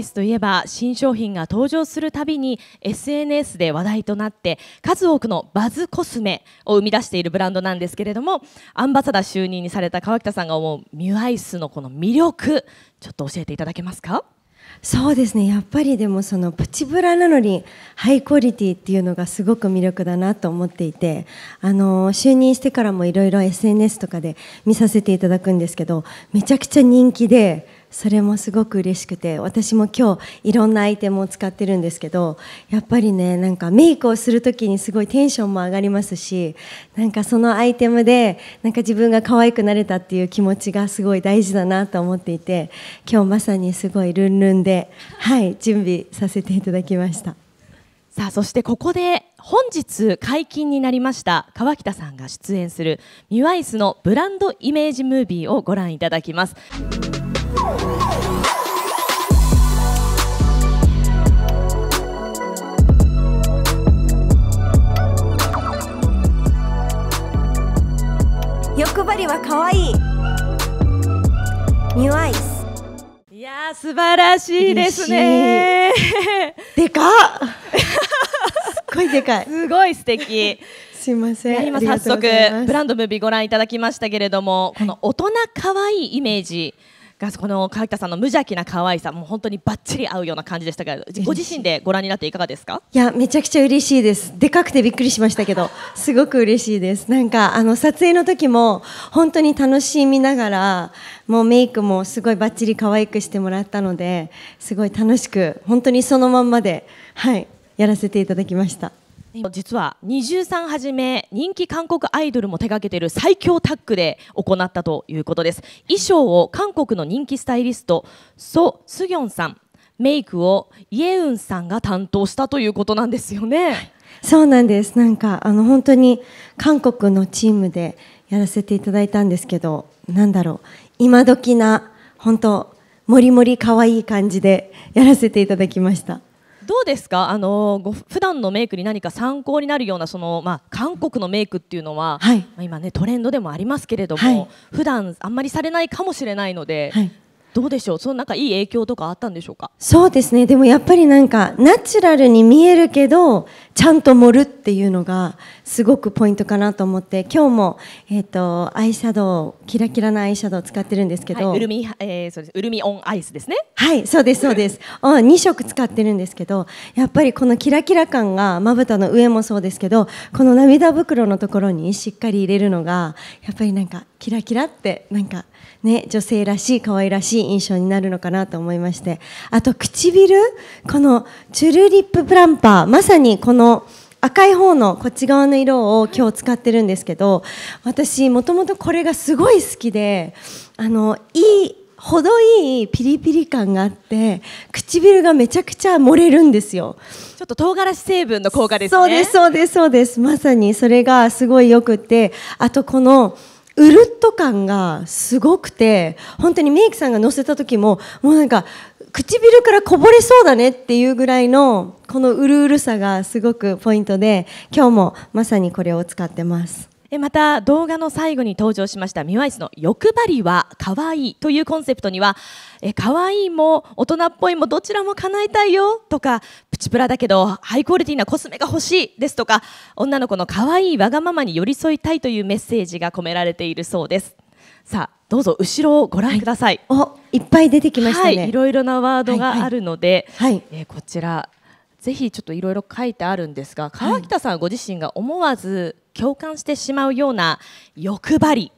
イスといえば新商品が登場するたびに SNS で話題となって数多くのバズコスメを生み出しているブランドなんですけれどもアンバサダー就任にされた川北さんが思うミュアイスのこの魅力ちょっと教えていただけますかそうですねやっぱりでもそのプチブラなのにハイクオリティっていうのがすごく魅力だなと思っていてあの就任してからもいろいろ SNS とかで見させていただくんですけどめちゃくちゃ人気で。それもすごく嬉しくて私も今日いろんなアイテムを使ってるんですけどやっぱりねなんかメイクをする時にすごいテンションも上がりますしなんかそのアイテムでなんか自分が可愛くなれたっていう気持ちがすごい大事だなと思っていて今日まさにすごいルンルンで、はい、準備させていただきました。さあそしてここで本日解禁になりました川北さんが出演するミュアイスのブランドイメージムービーをご覧いただきます。欲張りは可愛いニュアイスいや素晴らしいですねでかすごいでかいすごい素敵すいません今早速ブランドムービーご覧いただきましたけれども、この大人可愛いイメージがこの川北さんの無邪気な可愛さもう本当にばっちり合うような感じでしたけどご自身でご覧になっていかがですかいやめちゃくちゃ嬉しいですでかくてびっくりしましたけど すごく嬉しいですなんかあの撮影の時も本当に楽しみながらもうメイクもすごいばっちり可愛くしてもらったのですごい楽しく本当にそのまんまではいやらせていただきました。実は二重さんはじめ人気韓国アイドルも手掛けている最強タッグで行ったということです衣装を韓国の人気スタイリストソ・スギョンさんメイクをイエウンさんが担当したということなんですよね、はい、そうなんですなんかあの本当に韓国のチームでやらせていただいたんですけどなんだろう今時な本当もりもり可愛い感じでやらせていただきましたどうですかあのご普段のメイクに何か参考になるようなその、まあ、韓国のメイクっていうのは、はい、まあ、今ねトレンドでもありますけれども、はい、普段あんまりされないかもしれないので、はい、どうでしょうそのなんかいい影響とかあったんでしょうかそうですねでもやっぱりなんかナチュラルに見えるけどちゃんと盛るっていうのがすごくポイントかなと思って今日も、えーと、アイシャドウキラキラなアイシャドウ使ってるんですけど、はい、ウルミ、えー、そうですウルミオンアイスですねはいそうですそうです2 色使ってるんですけどやっぱりこのキラキラ感がまぶたの上もそうですけどこの涙袋のところにしっかり入れるのがやっぱりなんかキラキラってなんかね、女性らしい可愛らしい印象になるのかなと思いましてあと唇このチュルリッププランパーまさにこの赤い方のこっち側の色を今日使ってるんですけど私もともとこれがすごい好きであのいい程いいピリピリ感があって唇がめちゃくちゃ漏れるんですよちょっと唐辛子成分の効果ですねそうですそうですそうですまさにそれがすごいよくてあとこのうるっと感がすごくて本当にメイクさんが乗せた時ももうなんか唇からこぼれそうだねっていうぐらいのこのうるうるさがすごくポイントで今日もまさにこれを使ってます。また動画の最後に登場しましたミワイスの欲張りは可愛いというコンセプトにはえ可愛いも大人っぽいもどちらも叶えたいよとかプチプラだけどハイクオリティなコスメが欲しいですとか女の子の可愛いわがままに寄り添いたいというメッセージが込められているそうですさあどうぞ後ろをご覧ください、はい、いっぱい出てきましたね、はい、いろいろなワードがあるので、はいはい、えこちらぜひちょっといろいろ書いてあるんですが川北さんご自身が思わず共感してしまうような欲張り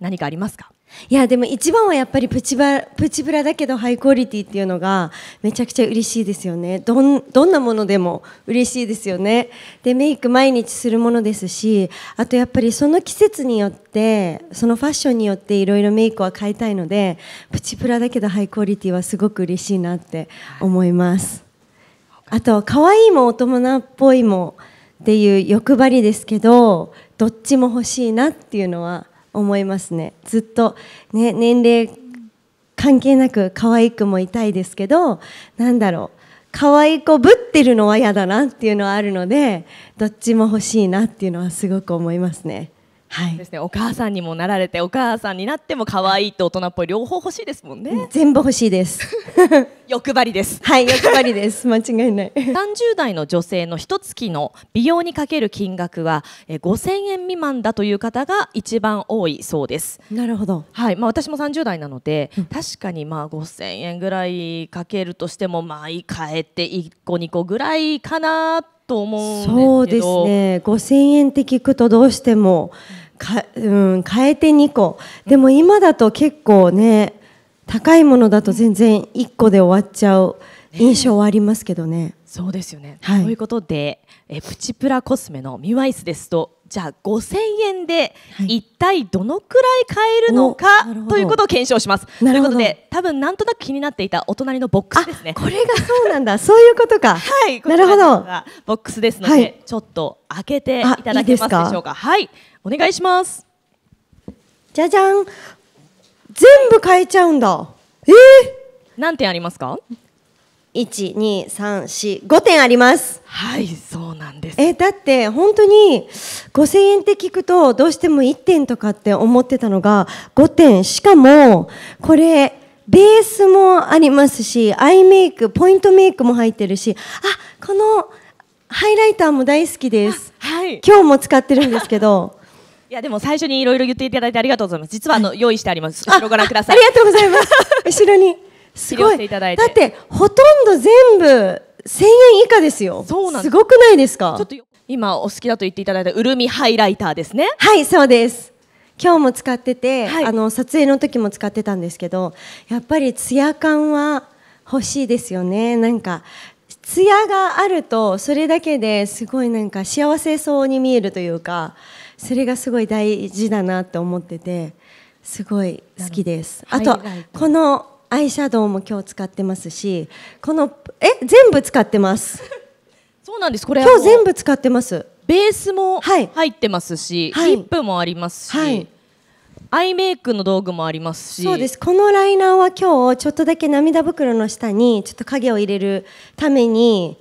何かありますかいやでも一番はやっぱりプチバプチブラだけどハイクオリティっていうのがめちゃくちゃ嬉しいですよねどんどんなものでも嬉しいですよねでメイク毎日するものですしあとやっぱりその季節によってそのファッションによっていろいろメイクは変えたいのでプチブラだけどハイクオリティはすごく嬉しいなって思いますあと可愛いも大人っぽいもっていう欲張りですけどどっちも欲しいなっていうのは思いますねずっと、ね、年齢関係なく可愛くもいたいですけどなんだろう可愛い子ぶってるのは嫌だなっていうのはあるのでどっちも欲しいなっていうのはすごく思いますね。はい、ですねお母さんにもなられてお母さんになっても可愛いと大人っぽい両方欲しいですもんね、全部欲しいです 欲張りですはい欲張りです 間違いない30代の女性の一月の美容にかける金額は5000円未満だという方が一番多いそうですなるほどはいまあ私も30代なので、うん、確かにまあ5000円ぐらいかけるとしてもまあ買えて1個2個ぐらいかなってと思うんそうですね5000円って聞くとどうしてもか、うん、変えて2個でも今だと結構ね高いものだと全然1個で終わっちゃう印象はありますけどね。ねそうですよね、はい、ということでえプチプラコスメのミワイスですとじゃあ5000円で一体どのくらい買えるのか、はい、ということを検証します。ということで多分なんとなく気になっていたお隣のボックスですね。これがそうなんだそういうことか。はいなるほどボックスですので、はい、ちょっと開けていただけますでしょうか。いいかはいお願いします。じゃじゃん全部買えちゃうんだ。ええー、何点ありますか？1,2,3,4,5点あります。はい、そうなんです。え、だって本当に5,000円って聞くとどうしても1点とかって思ってたのが5点。しかも、これ、ベースもありますし、アイメイク、ポイントメイクも入ってるし、あ、このハイライターも大好きです。はい。今日も使ってるんですけど。いやでも最初にいろいろ言っていただいてありがとうございます。実はあの、はい、用意してあります。後ろご覧ください。ありがとうございます。後ろに。すごいだってほとんど全部1000円以下ですよそうなんすごくないですかちょっと今お好きだと言っていただいたうるみハイライターですねはいそうです今日も使ってて、はい、あの撮影の時も使ってたんですけどやっぱりツヤ感は欲しいですよねなんかツヤがあるとそれだけですごいなんか幸せそうに見えるというかそれがすごい大事だなって思っててすごい好きですあとこのアイシャドウも今日使ってますしこのえ全部使ってます そうなんですこれ今日全部使ってますベースも入ってますし、はい、リップもありますし、はい、アイメイクの道具もありますしそうですこのライナーは今日ちょっとだけ涙袋の下にちょっと影を入れるために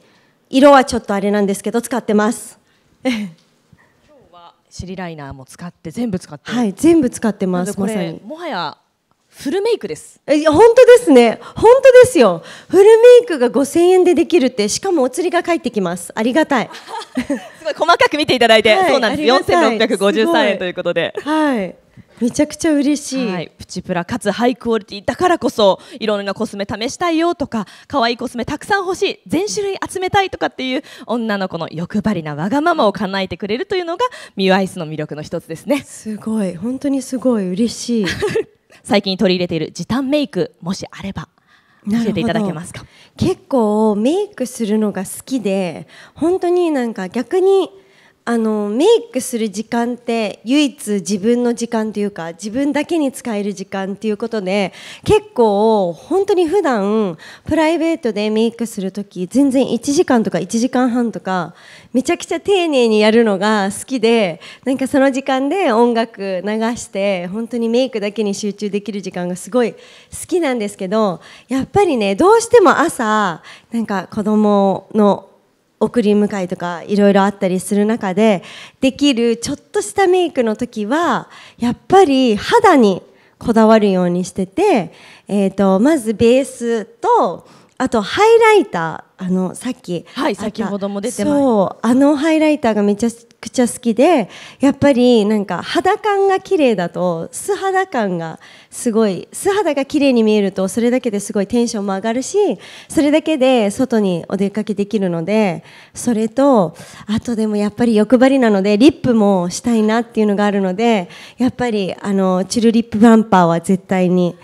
色はちょっとあれなんですけど使ってます今日はシリライナーも使って全部使ってはい全部使ってますまさにもはやフルメイクですえ本当ですね本当ですよフルメイクが5000円でできるってしかもお釣りが返ってきますありがたい すごい細かく見ていただいて、はい、そうなんです4653円ということではいめちゃくちゃ嬉しい、はい、プチプラかつハイクオリティだからこそいろんなコスメ試したいよとか可愛いコスメたくさん欲しい全種類集めたいとかっていう女の子の欲張りなわがままを叶えてくれるというのがミュアイスの魅力の一つですねすごい本当にすごい嬉しい 最近取り入れている時短メイクもしあれば教えていただけますか結構メイクするのが好きで本当になんか逆にあのメイクする時間って唯一自分の時間というか自分だけに使える時間ということで結構本当に普段プライベートでメイクする時全然1時間とか1時間半とかめちゃくちゃ丁寧にやるのが好きでなんかその時間で音楽流して本当にメイクだけに集中できる時間がすごい好きなんですけどやっぱりねどうしても朝なんか子供の送り迎えとかいろいろあったりする中でできるちょっとしたメイクの時はやっぱり肌にこだわるようにしてて、えーと、とまずベースとあとハイライターあのさっきはい先ほども出てまそうあのハイライターがめちゃくちゃ好きでやっぱりなんか肌感が綺麗だと素肌感がすごい素肌が綺麗に見えるとそれだけですごいテンションも上がるしそれだけで外にお出かけできるのでそれとあとでもやっぱり欲張りなのでリップもしたいなっていうのがあるのでやっぱりあのチルリップバンパーは絶対に。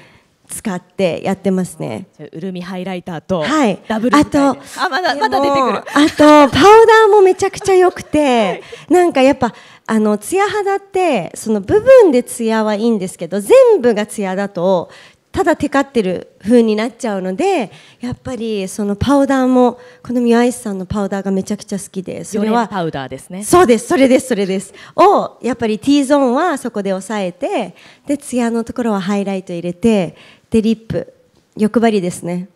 使ってやってますね。うるみハイライターと、はい、ダブルあとあまだまだ出てくる。あとパウダーもめちゃくちゃ良くて、なんかやっぱあのツヤ肌ってその部分でツヤはいいんですけど、全部がツヤだとただテカってる風になっちゃうのでやっぱりそのパウダーもこのミワイスさんのパウダーがめちゃくちゃ好きでそれはパウダーですねそうですそれですそれですをやっぱり T ゾーンはそこで抑えてでツヤのところはハイライト入れてテリップ欲張りですね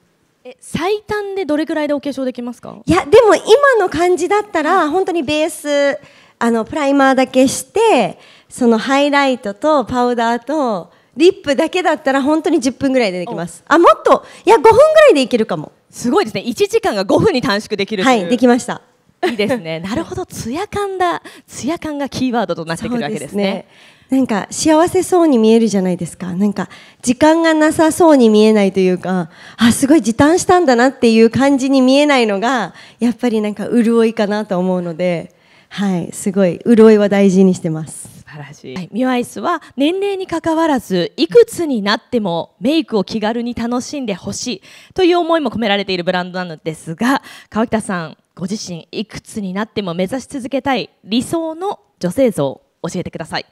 え最短でどれくらいでお化粧できますかいやでも今の感じだったら、本当にベースあのプライマーだけしてそのハイライトとパウダーとリップだけだったら本当に10分ぐらいでできますあもっといや5分ぐらいでいけるかもすごいですね1時間が5分に短縮できるはいできましたいいですねなるほどツヤ感だツヤ感がキーワードとなってくるわけですねなんか幸せそうに見えるじゃないですか。なんか時間がなさそうに見えないというか、あ、すごい時短したんだなっていう感じに見えないのが、やっぱりなんか潤いかなと思うので、はい、すごい潤いは大事にしてます。素晴らしい、はい、ミュアイスは年齢にかかわらずいくつになってもメイクを気軽に楽しんでほしいという思いも込められているブランドなのですが川北さんご自身いくつになっても目指し続けたい理想の女性像を教えてください。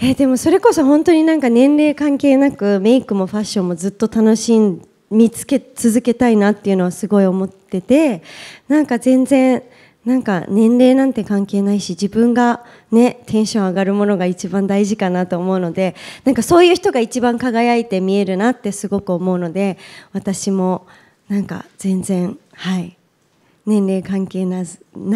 えー、でもそれこそ本当になんか年齢関係なくメイクもファッションもずっと楽しん見つけ続けたいなっていうのはすごい思っててなんか全然なんか年齢なんて関係ないし自分がねテンション上がるものが一番大事かなと思うのでなんかそういう人が一番輝いて見えるなってすごく思うので私もなんか全然はい年齢関係な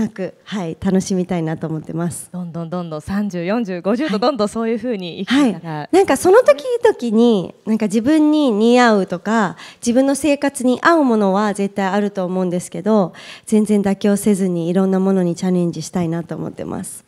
く、はい、楽しみたいなと思ってますどんどんどんどん304050と、どんどんそういうふうに生きてはい、なんかその時々になんか自分に似合うとか自分の生活に合うものは絶対あると思うんですけど全然妥協せずにいろんなものにチャレンジしたいなと思ってます。